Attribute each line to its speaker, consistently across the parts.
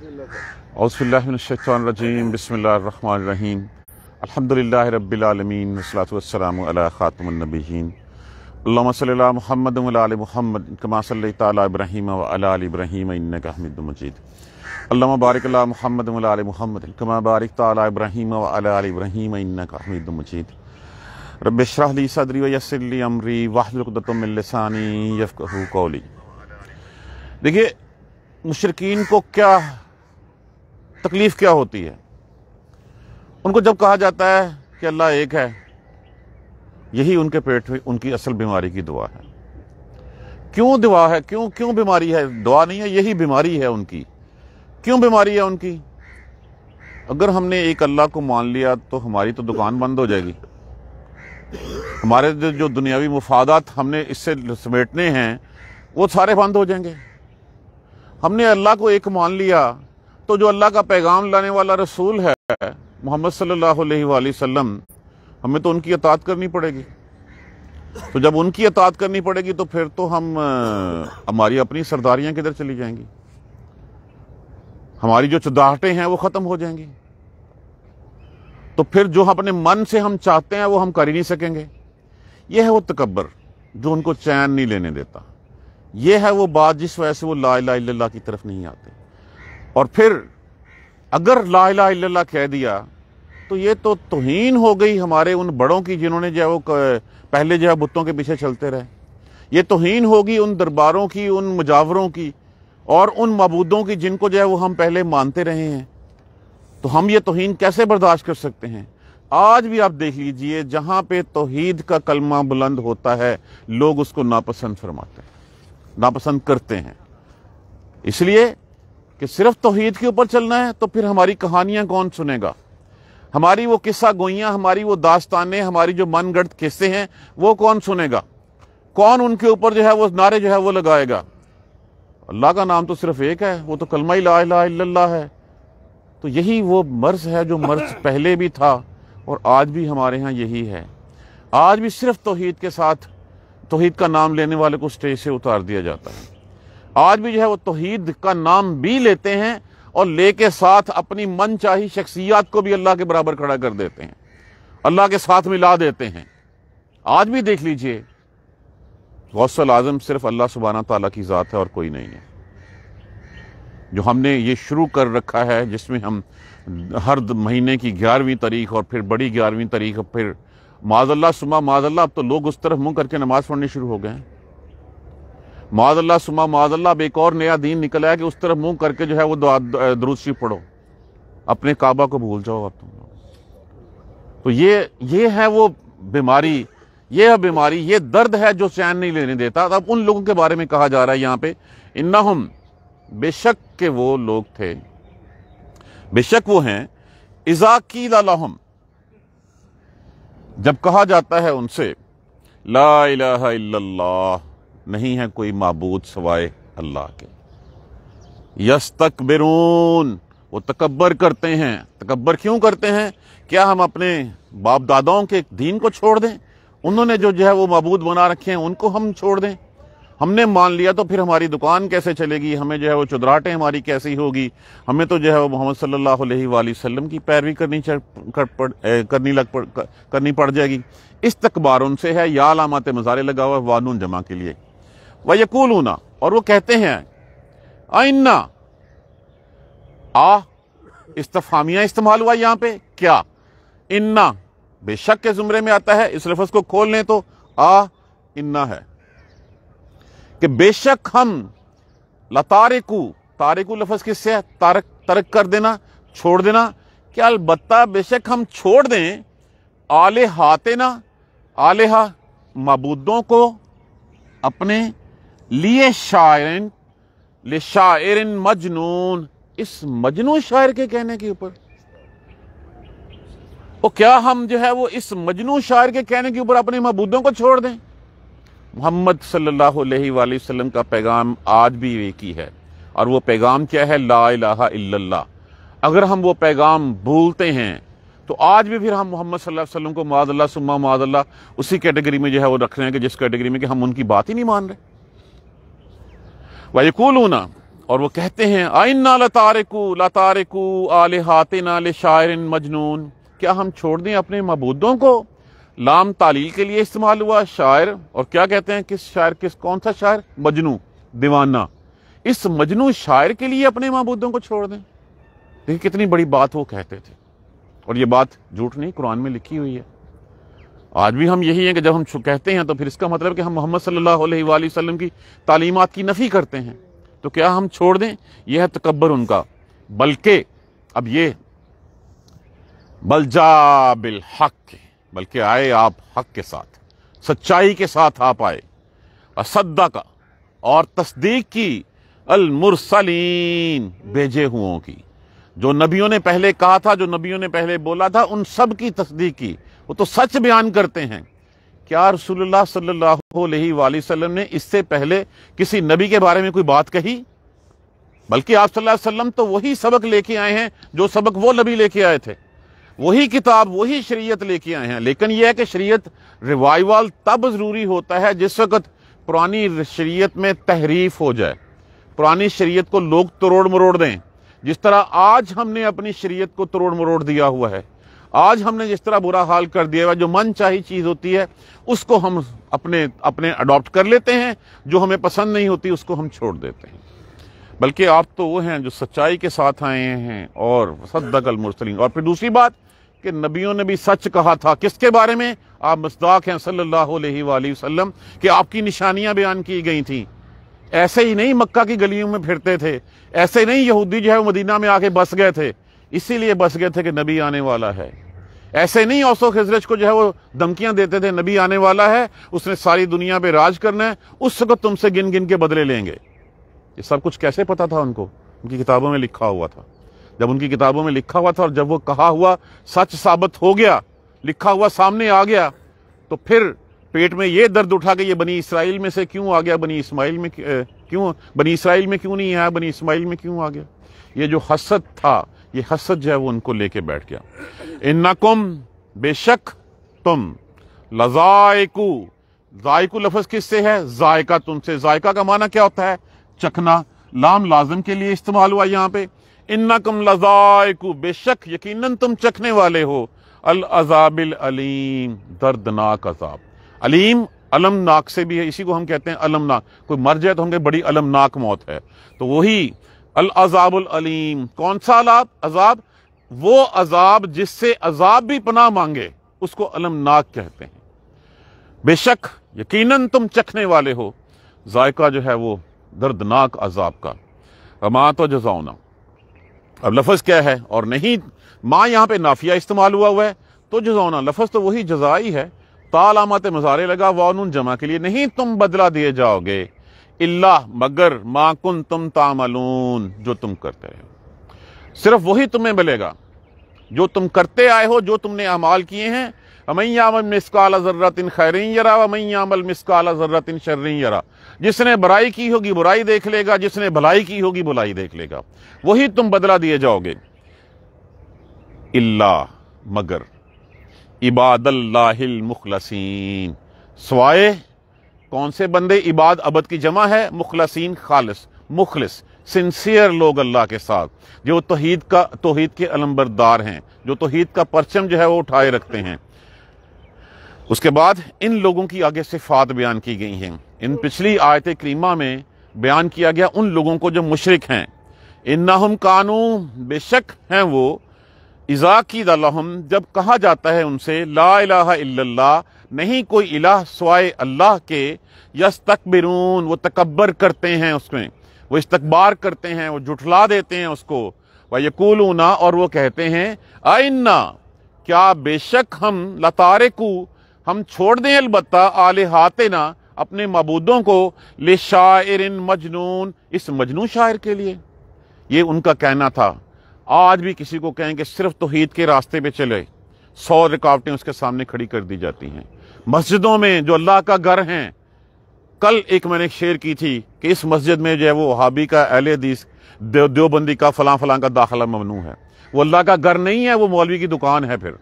Speaker 1: अउसफ़िल्लाशतरजीम बसमीम अलहमदिल्ला रबीआलमीन वसलातम ख़ातमनबीन अल्लाम महमद महमद कमा सल तब्राहीम अल्लाह बारिक महमद महमद कमा बारिक तब्राहीम वब्राहीम इनक हमिद सदरी वसली अमरी वाहलतमलसानी यफ़ कौली देखिए मुशरकिन को क्या तकलीफ़ क्या होती है उनको जब कहा जाता है कि अल्लाह एक है यही उनके पेट में उनकी असल बीमारी की दुआ है क्यों दुआ है क्यों क्यों बीमारी है दुआ नहीं है यही बीमारी है उनकी क्यों बीमारी है उनकी अगर हमने एक अल्लाह को मान लिया तो हमारी तो दुकान बंद हो जाएगी हमारे जो दुनियावी मफादात हमने इससे समेटने हैं वो सारे बंद हो जाएंगे हमने अल्लाह को एक मान लिया तो जो अल्लाह का पैगाम लाने वाला रसूल है मोहम्मद सल्लल्लाहु अलैहि वसल्लम हमें तो उनकी अतात करनी पड़ेगी तो जब उनकी अतात करनी पड़ेगी तो फिर तो हम हमारी अपनी सरदारियां किधर चली जाएंगी हमारी जो चुदाहटें हैं वो ख़त्म हो जाएंगी तो फिर जो अपने मन से हम चाहते हैं वो हम कर ही नहीं सकेंगे यह है वो तकबर जो उनको चैन नहीं लेने देता यह है वो बात जिस वजह से वो ला ला की तरफ नहीं आते और फिर अगर ला ला कह दिया तो ये तो तोहन हो गई हमारे उन बड़ों की जिन्होंने जो है वो पहले जो है बुतों के पीछे चलते रहे ये तोहन होगी उन दरबारों की उन मुजावरों की और उन मबूदों की जिनको जो है वो हम पहले मानते रहे हैं तो हम ये तोहन कैसे बर्दाश्त कर सकते हैं आज भी आप देख लीजिए जहाँ पे तोहद का कलमा बुलंद होता है लोग उसको नापसंद फरमाते हैं नापसंद करते हैं इसलिए कि सिर्फ तोहहीद के ऊपर चलना है तो फिर हमारी कहानियाँ कौन सुनेगा हमारी वो किस्सा गोइयां हमारी वो दास्तान हमारी जो मन गढ़ किस्से हैं वो कौन सुनेगा कौन उनके ऊपर जो है वो नारे जो है वो लगाएगा अल्लाह का नाम तो सिर्फ एक है वो तो कलमा ही ला, ला, ला है तो यही वो मर्ज है जो मर्ज पहले भी था और आज भी हमारे यहाँ यही है आज भी सिर्फ तोहहीद के साथ तोहहीद का नाम लेने वाले को स्टेज से उतार दिया जाता है आज भी जो है वो तोहहीद का नाम भी लेते हैं और ले के साथ अपनी मन चाही शख्सियात को भी अल्लाह के बराबर खड़ा कर देते हैं अल्लाह के साथ मिला देते हैं आज भी देख लीजिए गौसल आजम सिर्फ अल्लाह सुबहाना तला की ज़ात है और कोई नहीं है जो हमने ये शुरू कर रखा है जिसमें हम हर महीने की ग्यारहवीं तारीख और फिर बड़ी ग्यारहवीं तारीख और फिर माजल्ला सुबह माजल्ला अब तो लोग उस तरफ मुंह करके नमाज़ पढ़नी शुरू हो गए हैं माजल्ला सुमा माजल्ला अब एक और नया दीन निकला है कि उस तरफ मुंह करके जो है वो दुरुस्ती पढ़ो अपने काबा को भूल जाओ आप तुम लोग तो ये ये है वो बीमारी ये है बीमारी ये दर्द है जो चैन नहीं लेने देता अब उन लोगों के बारे में कहा जा रहा है यहाँ पे इन्ना हम बेशक के वो लोग थे बेशक वो हैं इजाकी लाहम जब कहा जाता है उनसे ला इलाहा इल्लल्लाह नहीं है कोई मबूद सवाए अल्लाह के यस तकबरून वो तकबर करते हैं तकबर क्यों करते हैं क्या हम अपने बाप दादाओं के दीन को छोड़ दें उन्होंने जो जो है वो मबूद बना रखे हैं उनको हम छोड़ दें हमने मान लिया तो फिर हमारी दुकान कैसे चलेगी हमें जो है वो चुदराटें हमारी कैसी होगी हमें तो जो है वो मोहम्मद सल्लल्लाहु अलैहि वसल्लम की पैरवी करनी कर पड़ करनी लग पड़ करनी पड़ जाएगी इस तकबार उनसे है या लामत मज़ारे लगा हुआ वानून जमा के लिए व होना और वो कहते हैं आइन्ना आ इस्तफामिया इस्तेमाल हुआ यहां पे क्या इन्ना बेशक के जुमरे में आता है इस लफज को खोल लें तो आ इन्ना है कि बेशक हम लतारिकू तारिकू लफज किससे है तारक तर्क कर देना छोड़ देना क्या अलबत्ता बेशक हम छोड़ दें आले हाते ना आलेहा मबूदों को अपने लिए शायरन ले शायरन मजनून इस मजनू शायर के कहने के ऊपर वो क्या हम जो है वो इस मजनू शायर के कहने के ऊपर अपने महबूदों को छोड़ दें मोहम्मद सल्लल्लाहु अलैहि वसल्लम का पैगाम आज भी एक ही है और वो पैगाम क्या है ला इलाहा इल्लल्लाह अगर हम वो पैगाम भूलते हैं तो आज भी फिर हम मोहम्मद सल्लल्लाहु अलैहि वसल्लम को मादल्ला सुम्मा मादल्ला उसी कैटेगरी में जो है वो रख रहे हैं कि जिस कैटेगरी में कि हम उनकी बात ही नहीं मान रहे वयकूलूना और वो कहते हैं आइन्ना लतारकू लतारकू आल हाते नाल शायर मजनून क्या हम छोड़ दें अपने मबूदों को लाम तालील के लिए इस्तेमाल हुआ शायर और क्या कहते हैं किस शायर किस कौन सा शायर मजनू दीवाना इस मजनू शायर के लिए अपने मबूदों को छोड़ दें देखिए कितनी बड़ी बात वो कहते थे और ये बात झूठ नहीं कुरान में लिखी हुई है आज भी हम यही हैं कि जब हम कहते हैं तो फिर इसका मतलब कि हम मोहम्मद सल्लल्लाहु अलैहि वसल्लम की तालीमत की नफ़ी करते हैं तो क्या हम छोड़ दें यह है तकबर उनका बल्कि अब ये बलजा बिल हक बल्कि आए आप हक के साथ सच्चाई के साथ आप आए असदा का और तस्दीक की अलमुरसलीन भेजे हुओं की जो नबियों ने पहले कहा था जो नबियों ने पहले बोला था उन सब की तस्दीक की वो तो सच बयान करते हैं क्या रसूलुल्लाह सल्लल्लाहु अलैहि वसल्लम ने इससे पहले किसी नबी के बारे में कोई बात कही बल्कि आप सल्लल्लाहु अलैहि वसल्लम तो वही सबक लेके आए हैं जो सबक वो नबी लेके आए थे वही किताब वही शरीयत लेके आए हैं लेकिन यह है कि शरीयत रिवाइवल तब ज़रूरी होता है जिस वक्त पुरानी शरीयत में तहरीफ हो जाए पुरानी शरीयत को लोग तोड़ मरोड़ दें जिस तरह आज हमने अपनी शरीयत को तोड़ मरोड़ दिया हुआ है आज हमने जिस तरह बुरा हाल कर दिया हुआ जो मन चाही चीज़ होती है उसको हम अपने अपने अडॉप्ट कर लेते हैं जो हमें पसंद नहीं होती उसको हम छोड़ देते हैं बल्कि आप तो वो हैं जो सच्चाई के साथ आए हैं और सद्दकल मुरसलिन और फिर दूसरी बात कि नबियों ने भी सच कहा था किसके बारे में आप मसदाक हैं सल्लल्लाहु अलैहि वसल्लम कि आपकी निशानियां बयान की गई थी ऐसे ही नहीं मक्का की गलियों में फिरते थे ऐसे नहीं यहूदी जो है वो मदीना में आके बस गए थे इसीलिए बस गए थे कि नबी आने वाला है ऐसे नहीं औसो खजरज को जो है वो धमकियां देते थे नबी आने वाला है उसने सारी दुनिया पे राज करना है उस वक्त तुमसे गिन गिन के बदले लेंगे ये सब कुछ कैसे पता था उनको उनकी किताबों में लिखा हुआ था जब उनकी किताबों में लिखा हुआ था और जब वो कहा हुआ सच साबित हो गया लिखा हुआ सामने आ गया तो फिर पेट में ये दर्द उठा कि ये बनी इसराइल में से क्यों आ गया बनी इसमाइल में क्यों बनी इसराइल में क्यों नहीं आया बनी इसमाइल में क्यों आ गया ये जो हसत था ये हसद जो है वो उनको लेके बैठ गया इन्नकुम बेशक तुम लजायकू जायकू लफज किससे है जायका तुमसे जायका का माना क्या होता है चखना लाम लाजम के लिए इस्तेमाल हुआ यहाँ पे इन्नकम लजायकू बेशक यकीनन तुम चखने वाले हो अल अजाबिल अलीम दर्दनाक अजाब अलीम अलमनाक से भी है इसी को हम कहते हैं अलमनाक कोई मर जाए तो हम कहें बड़ी अलमनाक मौत है तो वही अजाबलीम कौन सा अलाब अजाब वो अजाब जिससे अजाब भी पना मांगे उसको अलमनाक कहते हैं बेशक यकीनन तुम चखने वाले हो जायका जो है वो दर्दनाक अजाब का अमा तो जजाउना अब लफज क्या है और नहीं माँ यहां पे नाफिया इस्तेमाल हुआ हुआ है तो जजाउना लफज तो वही जजाई है तालामत मज़ारे लगा वानून जमा के लिए नहीं तुम बदला दिए जाओगे इल्ला मगर माकुन तुम तामलून जो तुम करते रहे सिर्फ वही तुम्हें मिलेगा जो तुम करते आए हो जो तुमने अमाल किए हैं अमैयामल मिसकाल इन खैरिन यरा अमैयामल मिसकाल इन शर्रिन यरा जिसने बुराई की होगी बुराई देख लेगा जिसने भलाई की होगी भलाई देख लेगा वही तुम बदला दिए जाओगे इल्ला मगर इबादल्लाहिल मुखलसीन सवाए कौन से बंदे इबाद अबद की जमा है मुखलसिन खालस मुखलिस सिंसियर लोग अल्लाह के साथ जो तोहीद का तोहीद के अलम्बरदार हैं जो तोहीद का परचम जो है वो उठाए रखते हैं उसके बाद इन लोगों की आगे सिफात बयान की गई हैं इन पिछली आयत करीमा में बयान किया गया उन लोगों को जो मुशरक हैं इन नाहम कानू बेशक हैं वो इज़ा की दलहम जब कहा जाता है उनसे ला इलाहा नहीं कोई इलाह सवाए अल्लाह के यस तकबरून वो तकबर करते हैं उसमें वो इस्तकबार करते हैं वो जुटला देते हैं उसको वह यकूलूना और वो कहते हैं आइन्ना क्या बेशक हम लतारे को हम छोड़ दें अलबत् आल ना अपने मबूदों को ले शायर इन मजनून इस मजनू शायर के लिए ये उनका कहना था आज भी किसी को कहें कि सिर्फ तोहीद के रास्ते पे चले सौ रुकावटें उसके सामने खड़ी कर दी जाती हैं मस्जिदों में जो अल्लाह का घर हैं कल एक मैंने शेयर की थी कि इस मस्जिद में जो है वो हाबी का अहल हदीस देव देवबंदी का फलां फलां का दाखिला ममनू है वो अल्लाह का घर नहीं है वो मौलवी की दुकान है फिर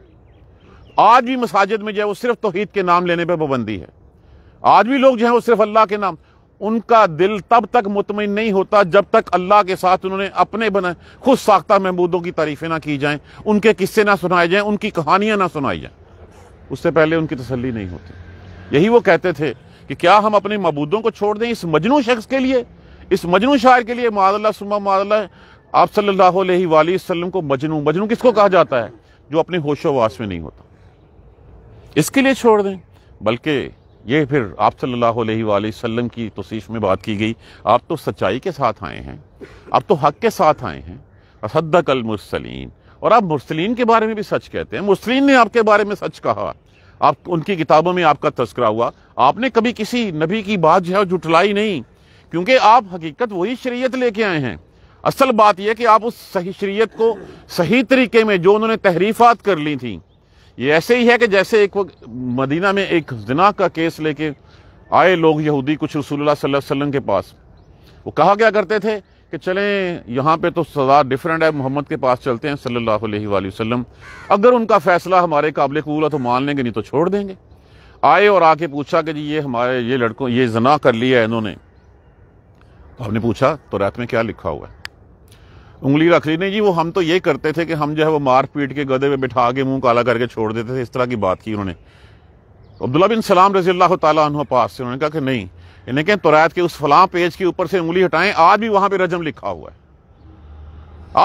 Speaker 1: आज भी मसाजिद में जो है वो सिर्फ तोहीद के नाम लेने पर पाबंदी है आज भी लोग जो है वो सिर्फ अल्लाह के नाम उनका दिल तब तक मुतमिन नहीं होता जब तक अल्लाह के साथ उन्होंने अपने बना खुद साख्ता महमूदों की तारीफ़ें ना की जाएं उनके किस्से ना सुनाए जाएं उनकी कहानियां ना सुनाई जाएं उससे पहले उनकी तसल्ली नहीं होती यही वो कहते थे कि क्या हम अपने मबूदों को छोड़ दें इस मजनू शख्स के लिए इस मजनू शायर के लिए मादल्ला सुमा मादल्ला आप सल्लल्लाहु को मजनू मजनू किसको कहा जाता है जो अपने होशो वास में नहीं होता इसके लिए छोड़ दें बल्कि ये फिर आप सल्लल्लाहु अलैहि वसल्लम की तोसीफ़ में बात की गई आप तो सच्चाई के साथ आए हैं आप तो हक के साथ आए हैं असदकल मुसलिन और आप मुस्लिम के बारे में भी सच कहते हैं मुस्लिम ने आपके बारे में सच कहा आप उनकी किताबों में आपका तस्करा हुआ आपने कभी किसी नबी की बात जो है जुटलाई नहीं क्योंकि आप हकीकत वही शरीयत लेके आए हैं असल बात यह कि आप उस सही शरीयत को सही तरीके में जो उन्होंने तहरीफात कर ली थी ये ऐसे ही है कि जैसे एक वक्त मदीना में एक जना का केस लेके आए लोग यहूदी कुछ रसूल सल्लल्लाहु अलैहि वसल्लम के पास वो कहा क्या करते थे कि चलें यहाँ पे तो सज़ा डिफरेंट है मोहम्मद के पास चलते हैं सल्लल्लाहु अलैहि वसल्लम अगर उनका फ़ैसला हमारे काबिल कबूल है तो मान लेंगे नहीं तो छोड़ देंगे आए और आके पूछा कि जी ये हमारे ये लड़कों ये जना कर लिया है इन्होंने तो हमने पूछा तो रात में क्या लिखा हुआ है उंगली रख ली नहीं जी वो हम तो ये करते थे कि हम जो है वो मार पीट के गधे में बिठा के मुंह काला करके छोड़ देते थे इस तरह की बात की उन्होंने अब्दुल्ला बिन सलाम रजील्ला तुम पास से उन्होंने कहा कि नहीं यानी कि तोरात के उस फलां पेज के ऊपर से उंगली हटाएं आज भी वहां पे रजम लिखा हुआ है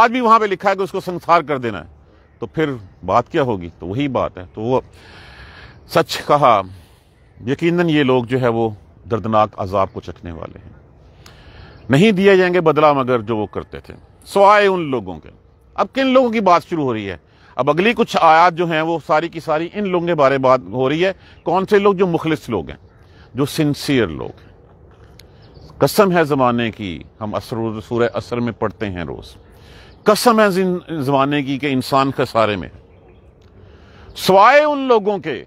Speaker 1: आज भी वहां पे लिखा है कि उसको संसार कर देना है तो फिर बात क्या होगी तो वही बात है तो वो सच कहा यकीनन ये लोग जो है वो दर्दनाक अजाब को चखने वाले हैं नहीं दिए जाएंगे बदला मगर जो वो करते थे सवाए उन लोगों के अब किन लोगों की बात शुरू हो रही है अब अगली कुछ आयात जो हैं वो सारी की सारी इन लोगों के बारे बात हो रही है कौन से लोग जो मुखलिस लोग हैं जो सिंसियर लोग हैं कसम है ज़माने की हम असर सूर असर में पढ़ते हैं रोज़ कसम है ज़माने की कि इंसान खसारे में सवाए उन लोगों के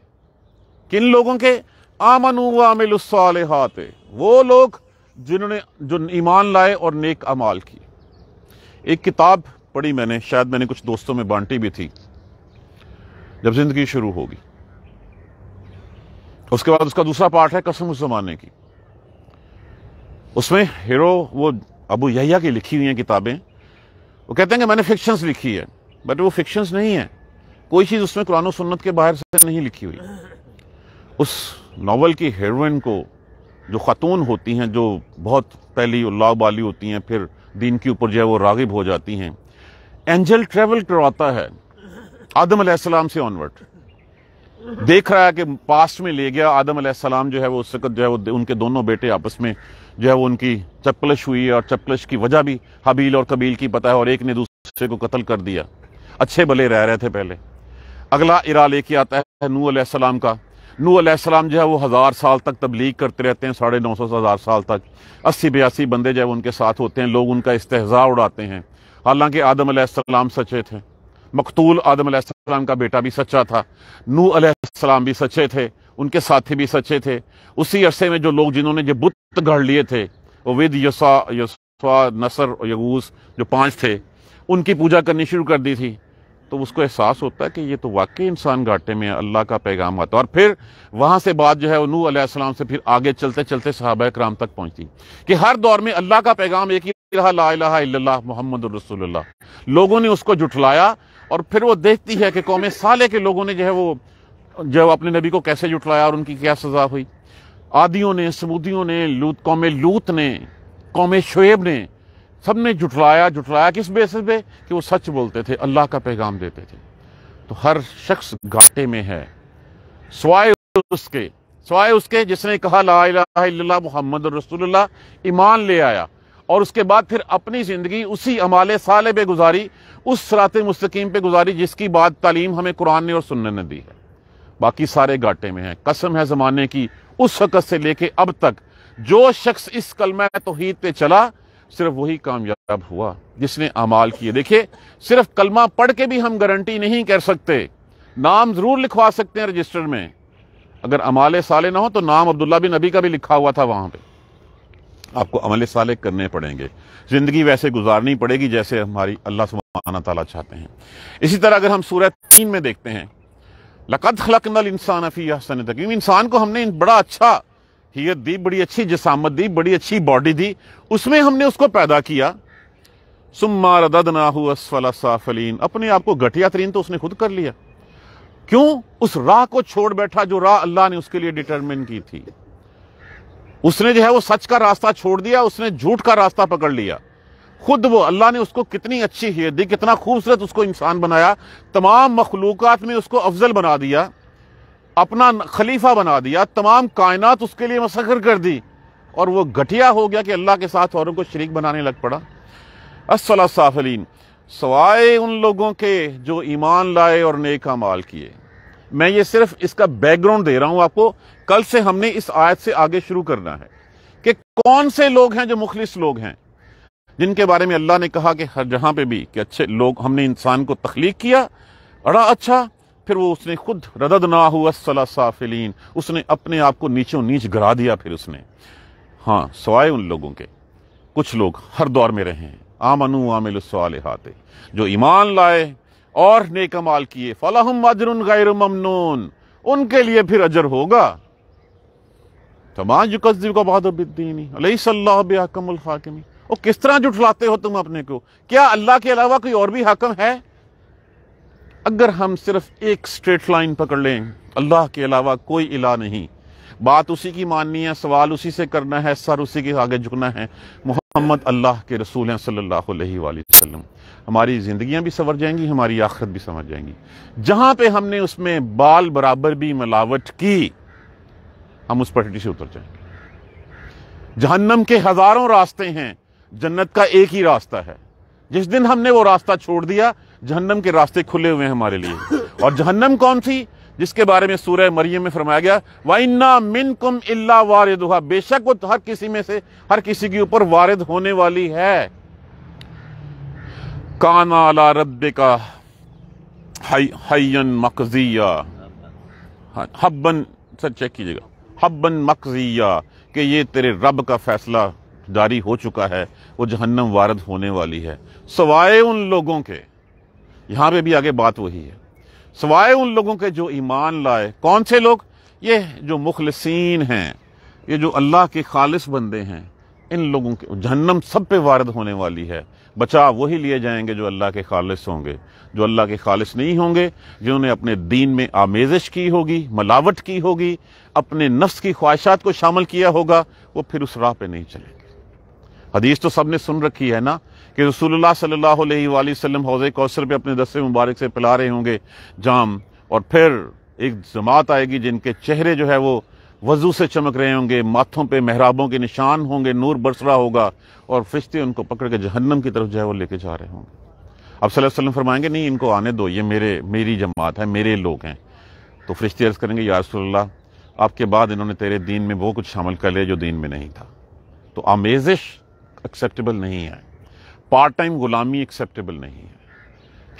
Speaker 1: किन लोगों के आमन वामिलसाल हाथ वो लोग जिन्होंने जो ईमान लाए और नेक अमाल की एक किताब पढ़ी मैंने शायद मैंने कुछ दोस्तों में बांटी भी थी जब ज़िंदगी शुरू होगी उसके बाद उसका दूसरा पार्ट है कसम उस जमाने की उसमें हीरो वो अबू यहिया की लिखी हुई हैं किताबें वो कहते हैं कि मैंने फिक्शंस लिखी है बट वो फिक्शंस नहीं है कोई चीज़ उसमें कुरान सुन्नत के बाहर से नहीं लिखी हुई उस नावल की हीरोइन को जो ख़ातून होती हैं जो बहुत पहली उल्लाह वाली होती हैं फिर दीन के ऊपर जो है वो रागिब हो जाती हैं एंजल ट्रेवल करवाता है आदम से ऑनवर्ड देख रहा है कि पास्ट में ले गया आदम सलाम जो है वो उस वक्त जो है वो उनके दोनों बेटे आपस में जो है वो उनकी चपलश हुई और चपलश की वजह भी हबील और कबील की पता है और एक ने दूसरे को कत्ल कर दिया अच्छे भले रह रहे थे पहले अगला इरा लेके आता है नू सलाम का नू सलाम जो है वो हज़ार साल तक तबलीग करते रहते हैं साढ़े नौ सौ हज़ार साल तक अस्सी बयासी बंदे जो है उनके साथ होते हैं लोग उनका इस्तेजा उड़ाते हैं हालांकि आदम सलाम सच्चे थे मकतूल आदम आसमाम का बेटा भी सच्चा था नू आसमाम भी सच्चे थे उनके साथी भी सच्चे थे उसी अरसे में जो लोग जिन्होंने जो बुत गढ़ लिए थे वो विद यसा यसा नसर और यगूस जो पांच थे उनकी पूजा करनी शुरू कर दी थी तो उसको एहसास होता है कि ये तो वाकई इंसान घाटे में अल्लाह का पैगाम आता है और फिर वहाँ से बात जो है नू आसमाम से फिर आगे चलते चलते साहब कराम तक पहुँचती कि हर दौर में अल्लाह का पैगाम एक ही रहा ला मोहम्मद रसोल्ला लोगों ने उसको जुटलाया और फिर वो देखती है कि कौम साले के लोगों ने जो है वो जो अपने नबी को कैसे जुटलाया और उनकी क्या सज़ा हुई आदियों ने समूदियों ने लूत कौम लूत ने कौम शुएब ने सब ने जुटलाया जुटलाया किस बेसिस पे कि वो सच बोलते थे अल्लाह का पैगाम देते थे तो हर शख्स घाटे में है स्वाय उसके स्वाय उसके जिसने कहा ला मोहम्मद रसूलुल्लाह ईमान ले आया और उसके बाद फिर अपनी ज़िंदगी उसी अमाल साले पे गुजारी उस सरात मुस्तकीम पे गुजारी जिसकी बात तालीम हमें कुरान ने और सुनने ने दी है बाकी सारे घाटे में हैं कसम है ज़माने की उस वक़्त से लेके अब तक जो शख्स इस कलमा तोहद पे चला सिर्फ वही कामयाब हुआ जिसने अमाल किए देखिए सिर्फ कलमा पढ़ के भी हम गारंटी नहीं कर सकते नाम ज़रूर लिखवा सकते हैं रजिस्टर में अगर अमाल साले ना हो तो नाम अब्दुल्ला बिन नबी का भी लिखा हुआ था वहाँ पर आपको अमल साले करने पड़ेंगे ज़िंदगी वैसे गुजारनी पड़ेगी जैसे हमारी अल्लाह सुबहाना ताला चाहते हैं इसी तरह अगर हम सूरह तीन में देखते हैं लकद खलकनल इंसान अफ़ी हसन तकीम इंसान को हमने बड़ा अच्छा हीयत दी बड़ी अच्छी जसामत दी बड़ी अच्छी बॉडी दी उसमें हमने उसको पैदा किया सुमार रदद नाहू असफलासाफलीन अपने आप को घटिया तरीन तो उसने खुद कर लिया क्यों उस राह को छोड़ बैठा जो राह अल्लाह ने उसके लिए डिटर्मिन की थी उसने जो है वो सच का रास्ता छोड़ दिया उसने झूठ का रास्ता पकड़ लिया खुद वो अल्लाह ने उसको कितनी अच्छी हियत दी कितना खूबसूरत उसको इंसान बनाया तमाम मखलूक में उसको अफजल बना दिया अपना खलीफा बना दिया तमाम कायनात उसके लिए मसखर कर दी और वो घटिया हो गया कि अल्लाह के साथ औरों को शरीक बनाने लग पड़ा असला सवाए उन लोगों के जो ईमान लाए और नेक माल किए मैं ये सिर्फ इसका बैकग्राउंड दे रहा हूं आपको कल से हमने इस आयत से आगे शुरू करना है कि कौन से लोग हैं जो मुखलिस लोग हैं जिनके बारे में अल्लाह ने कहा कि हर जहां पे भी कि अच्छे लोग हमने इंसान को तख्लीक किया बड़ा अच्छा फिर वो उसने खुद रदद ना हुआ साफिलीन उसने अपने आप को नीचों नीच गिरा दिया फिर उसने हाँ सवाए उन लोगों के कुछ लोग हर दौर में रहे हैं आमनु आमिल सवाल हाथे जो ईमान लाए और नेकमाल किए फलाहम अजर गैर ममनून उनके लिए फिर अजर होगा तमाम युकजीब का बहादुर हाकिमी किस तरह जुटलाते हो तुम अपने को क्या अल्लाह के अलावा कोई और भी हाकम है अगर हम सिर्फ एक स्ट्रेट लाइन पकड़ लें अल्लाह के अलावा कोई इला नहीं बात उसी की माननी है सवाल उसी से करना है सर उसी के आगे झुकना है मोहम्मद अल्लाह के रसूल हैं सल्लल्लाहु अलैहि वसल्लम हमारी जिंदगियां भी संवर जाएंगी हमारी आखरत भी समझ जाएंगी जहां पे हमने उसमें बाल बराबर भी मिलावट की हम उस पटरी से उतर जाएंगे जहन्नम के हज़ारों रास्ते हैं जन्नत का एक ही रास्ता है जिस दिन हमने वो रास्ता छोड़ दिया जहन्नम के रास्ते खुले हुए हैं हमारे लिए और जहन्नम कौन सी जिसके बारे में सूर्य मरियम में फरमाया गया वाइना मिन कुम इला वारद हुआ बेशक वो हर किसी में से हर किसी के ऊपर वारद होने वाली है काना अला रब का हयन मकजिया हाँ, हब्बन सर चेक कीजिएगा हब्बन मकजिया कि ये तेरे रब का फैसला जारी हो चुका है वो जहन्नम वारद होने वाली है सवाए उन लोगों के यहाँ पे भी आगे बात वही है सवाए उन लोगों के जो ईमान लाए कौन से लोग ये जो मुखलसिन हैं ये जो अल्लाह के खालिस बंदे हैं इन लोगों के जहन्नम सब पे वारद होने वाली है बचा वही लिए जाएंगे जो अल्लाह के खालिस होंगे जो अल्लाह के खालिस नहीं होंगे जिन्होंने अपने दीन में आमेजश की होगी मिलावट की होगी अपने नफ्स की ख्वाहिशात को शामिल किया होगा वो फिर उस राह पे नहीं चलेंगे हदीस तो सब ने सुन रखी है ना कि रसूलुल्लाह सल्लल्लाहु अलैहि वसल्लम हौज़े कौसर पे अपने दस्ते मुबारक से पिला रहे होंगे जाम और फिर एक जमात आएगी जिनके चेहरे जो है वो वजू से चमक रहे होंगे माथों पे महराबों के निशान होंगे नूर बरस रहा होगा और फरिश्ते उनको पकड़ के जहन्नम की तरफ जो है वो लेके जा रहे होंगे अब वसल्लम फरमाएंगे नहीं इनको आने दो ये मेरे मेरी जमात है मेरे लोग हैं तो फरिश्ते अर्ज़ करेंगे या आपके बाद इन्होंने तेरे दीन में वो कुछ शामिल कर लिया जो दीन में नहीं था तो आमेज़िश एक्सेप्टेबल नहीं है पार्ट टाइम गुलामी एक्सेप्टेबल नहीं है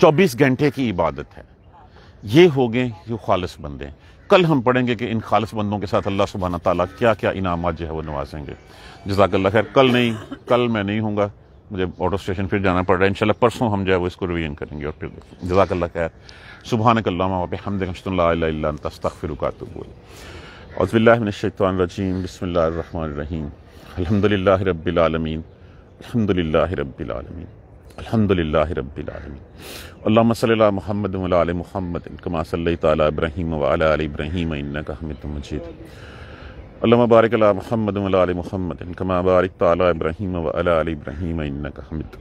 Speaker 1: 24 घंटे की इबादत है ये हो गए ये खालस बंदे कल हम पढ़ेंगे कि इन खालस बंदों के साथ अल्लाह सुबहाना ताला क्या क्या इनाम जो है वो नवाजेंगे जजाकल्ला खैर कल नहीं कल मैं नहीं हूँगा मुझे ऑटो स्टेशन फिर जाना पड़ रहा है इनशाला परसों हम जो है वो इसको रिवीजन करेंगे और फिर देखें जजाकल्ला खैर सुबहानकल्लाम हम देखेंस्तफ़िरकात अज़बिल्लाशैतवान रजीम बसमिल्लर रहीम अलहमदिल्ला रबालमीन अलहमदिल्ला रबीआलमीन अलहमदिल्ला रबीआलमीन सल महमद वाल महमद कमा सल तब्राहीम वाल इब्राहीम इनका हमिद मजीद अल्लाह बारक अला महमद वाल महमद कमा बारक ताली इब्राहीम वाल इब्राहीम इनका हमिद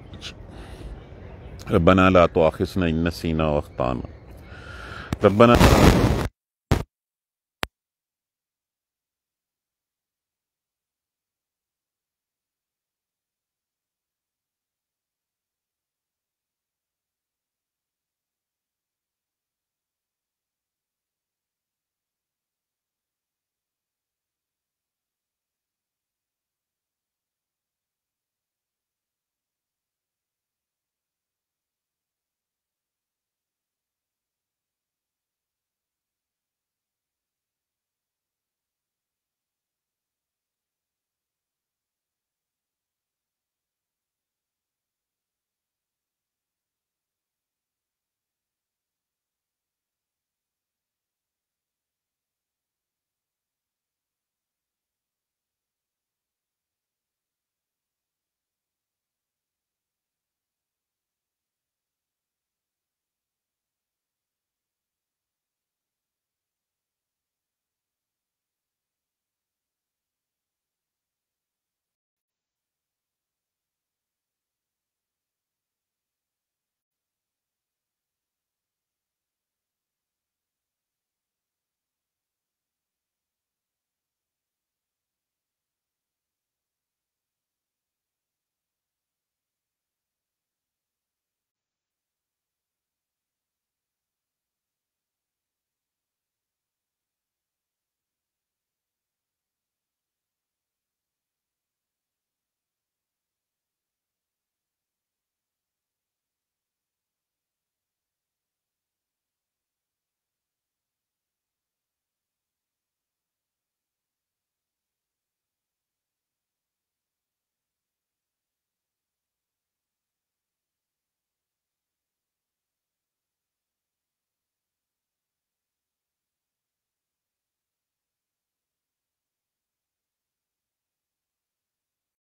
Speaker 1: रबना ला तो आखिसना इन सीना वख्ताना रबना